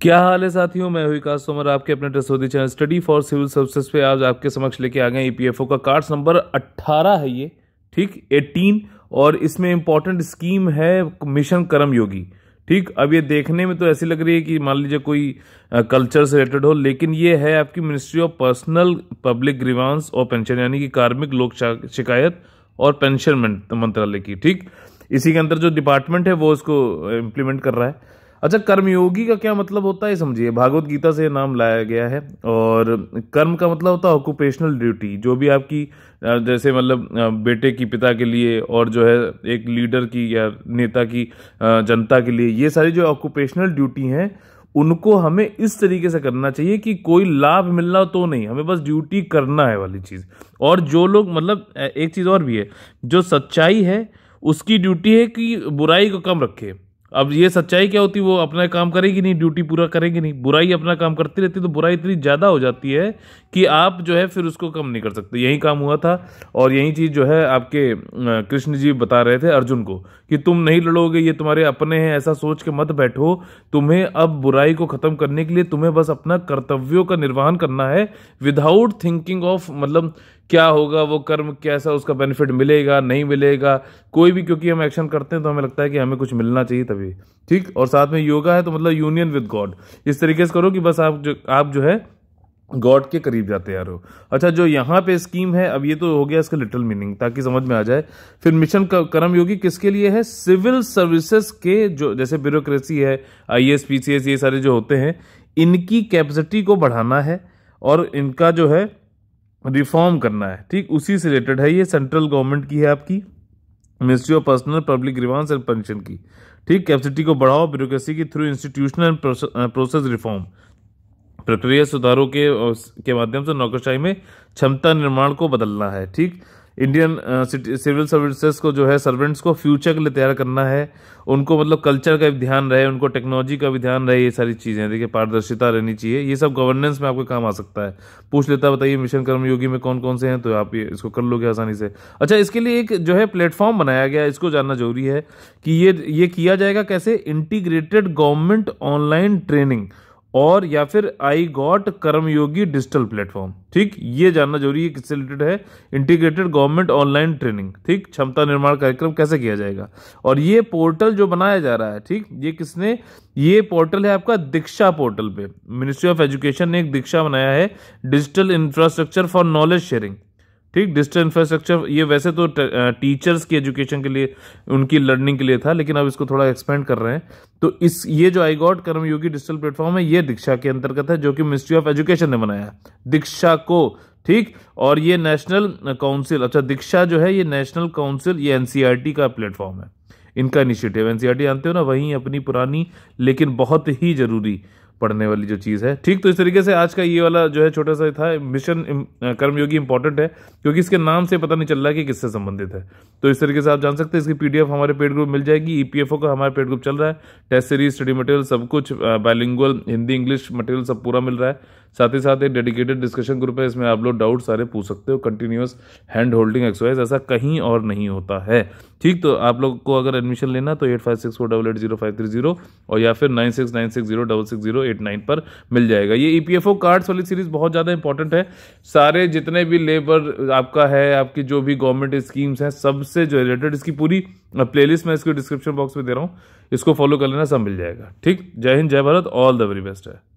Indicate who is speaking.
Speaker 1: क्या हाल है साथियों मैं विकास तोमर आपके अपने टसोदी channel study for civil services पे आज आपके समक्ष लेके आ गए ईपीएफओ e का कार्ड्स नंबर 18 है ये ठीक 18 और इसमें इंपॉर्टेंट स्कीम है मिशन कर्म योगी ठीक अब ये देखने में तो ऐसी लग रही है कि मान लीजिए कोई कल्चर से रिलेटेड हो लेकिन ये है आपकी ministry of personnel public grievance और पेंशन यानी कि कार्मिक लोक शिकायत और पेंशन मंत्रालय की ठीक इसी के अंदर जो डिपार्टमेंट है वो इसको इम्प्लीमेंट कर रहा है अच्छा कर्मयोगी का क्या मतलब होता है समझिए भागवत गीता से नाम लाया गया है और कर्म का मतलब होता है ऑक्यूपेशनल ड्यूटी जो भी आपकी जैसे मतलब बेटे की पिता के लिए और जो है एक लीडर की या नेता की जनता के लिए ये सारी जो ऑक्यूपेशनल ड्यूटी हैं उनको हमें इस तरीके से करना चाहिए कि कोई लाभ मिलना तो नहीं हमें बस ड्यूटी करना है वाली चीज़ और जो लोग मतलब एक चीज़ और भी है जो सच्चाई है उसकी ड्यूटी है कि बुराई को कम रखे अब ये सच्चाई क्या होती वो अपना काम करेगी नहीं ड्यूटी पूरा करेगी नहीं बुराई अपना काम करती रहती तो बुराई इतनी ज़्यादा हो जाती है कि आप जो है फिर उसको कम नहीं कर सकते यही काम हुआ था और यही चीज़ जो है आपके कृष्ण जी बता रहे थे अर्जुन को कि तुम नहीं लड़ोगे ये तुम्हारे अपने हैं ऐसा सोच के मत बैठो तुम्हें अब बुराई को ख़त्म करने के लिए तुम्हें बस अपना कर्तव्यों का निर्वहन करना है विदाउट थिंकिंग ऑफ मतलब क्या होगा वो कर्म कैसा उसका बेनिफिट मिलेगा नहीं मिलेगा कोई भी क्योंकि हम एक्शन करते हैं तो हमें लगता है कि हमें कुछ मिलना चाहिए तभी ठीक और साथ में योगा है तो मतलब यूनियन विद गॉड इस तरीके से करो कि बस आप जो आप जो है गॉड के करीब जाते यार हो अच्छा जो यहाँ पे स्कीम है अब ये तो हो गया इसका लिटिल मीनिंग ताकि समझ में आ जाए फिर मिशन कर्म योगी किसके लिए है सिविल सर्विसेज के जो जैसे ब्यूरोक्रेसी है I S P C S ये सारे जो होते हैं इनकी कैपेसिटी को बढ़ाना है और इनका जो है रिफॉर्म करना है ठीक उसी से रिलेटेड है ये सेंट्रल गवर्नमेंट की है आपकी ministry of personnel public grievance and pension की ठीक कैपेसिटी को बढ़ाओ ब्यूरोसी के through institutional and process reform प्रक्रिया सुधारों के के माध्यम से नौकरशाही में क्षमता निर्माण को बदलना है ठीक इंडियन सिविल सर्विसेज को जो है सर्वेंट्स को फ्यूचर के लिए तैयार करना है उनको मतलब कल्चर का भी ध्यान रहे उनको टेक्नोलॉजी का भी ध्यान रहे ये सारी चीज़ें देखिए पारदर्शिता रहनी चाहिए ये सब गवर्नेंस में आपके काम आ सकता है पूछ लेता बताइए मिशन कर्मयोगी में कौन कौन से हैं तो आप ये इसको कर लोगे आसानी से अच्छा इसके लिए एक जो है प्लेटफॉर्म बनाया गया इसको जानना जरूरी है कि ये ये किया जाएगा कैसे इंटीग्रेटेड गवर्नमेंट ऑनलाइन ट्रेनिंग और या फिर iGOT Karmayogi digital platform ठीक ये जानना जरूरी है किससे रिलेटेड है इंटीग्रेटेड गवर्नमेंट ऑनलाइन ट्रेनिंग ठीक क्षमता निर्माण कार्यक्रम कैसे किया जाएगा और ये पोर्टल जो बनाया जा रहा है ठीक ये किसने ये पोर्टल है आपका दीक्षा पोर्टल पे मिनिस्ट्री ऑफ एजुकेशन ने एक दीक्षा बनाया है digital infrastructure for knowledge sharing ठीक डिजिटल इंफ्रास्ट्रक्चर ये वैसे तो टीचर्स की एजुकेशन के लिए उनकी लर्निंग के लिए था लेकिन अब इसको थोड़ा एक्सपेंड कर रहे हैं तो इस ये जो iGOT Karmayogi digital platform है ये दीक्षा के अंतर्गत है जो कि मिनिस्ट्री ऑफ एजुकेशन ने बनाया दीक्षा को ठीक और ये नेशनल काउंसिल अच्छा दीक्षा जो है ये नेशनल काउंसिल ये एनसीईआरटी e का प्लेटफॉर्म है इनका इनिशिएटिव एनसीईआरटी e जानते हो ना वहीं अपनी पुरानी लेकिन बहुत ही जरूरी पढ़ने वाली जो चीज़ है ठीक तो इस तरीके से आज का ये वाला जो है छोटा सा था मिशन कर्मयोगी इंपॉर्टेंट है क्योंकि इसके नाम से पता नहीं चल रहा कि किससे संबंधित है तो इस तरीके से आप जान सकते हैं इसकी पीडीएफ हमारे पेड ग्रुप मिल जाएगी ईपीएफओ e का हमारा पेड ग्रुप चल रहा है टेस्ट सीरीज स्टडी मटेरियल सब कुछ बायलिंगुअल हिंदी इंग्लिश मटेरियल सब पूरा मिल रहा है साथ ही साथ एक डेडिकेटेड डिस्कशन ग्रुप है इसमें आप लोग डाउट सारे पूछ सकते हो कंटिन्यूस हैंड होल्डिंग एक्सरसाइज ऐसा कहीं और नहीं होता है ठीक तो आप लोग को अगर एडमिशन लेना तो eight five six four double eight zero five three zero और या फिर nine six nine six zero double six zero eight nine पर मिल जाएगा ये E P F O cards वाली सीरीज बहुत ज़्यादा इंपॉर्टेंट है सारे जितने भी लेबर आपका है आपकी जो भी गवर्नमेंट स्कीम्स हैं सबसे जो रिलेटेड इसकी पूरी प्लेलिस्ट मैं इसको डिस्क्रिप्शन बॉक्स में दे रहा हूँ इसको फॉलो कर लेना सब मिल जाएगा ठीक जय हिंद जय Bharat all the very best है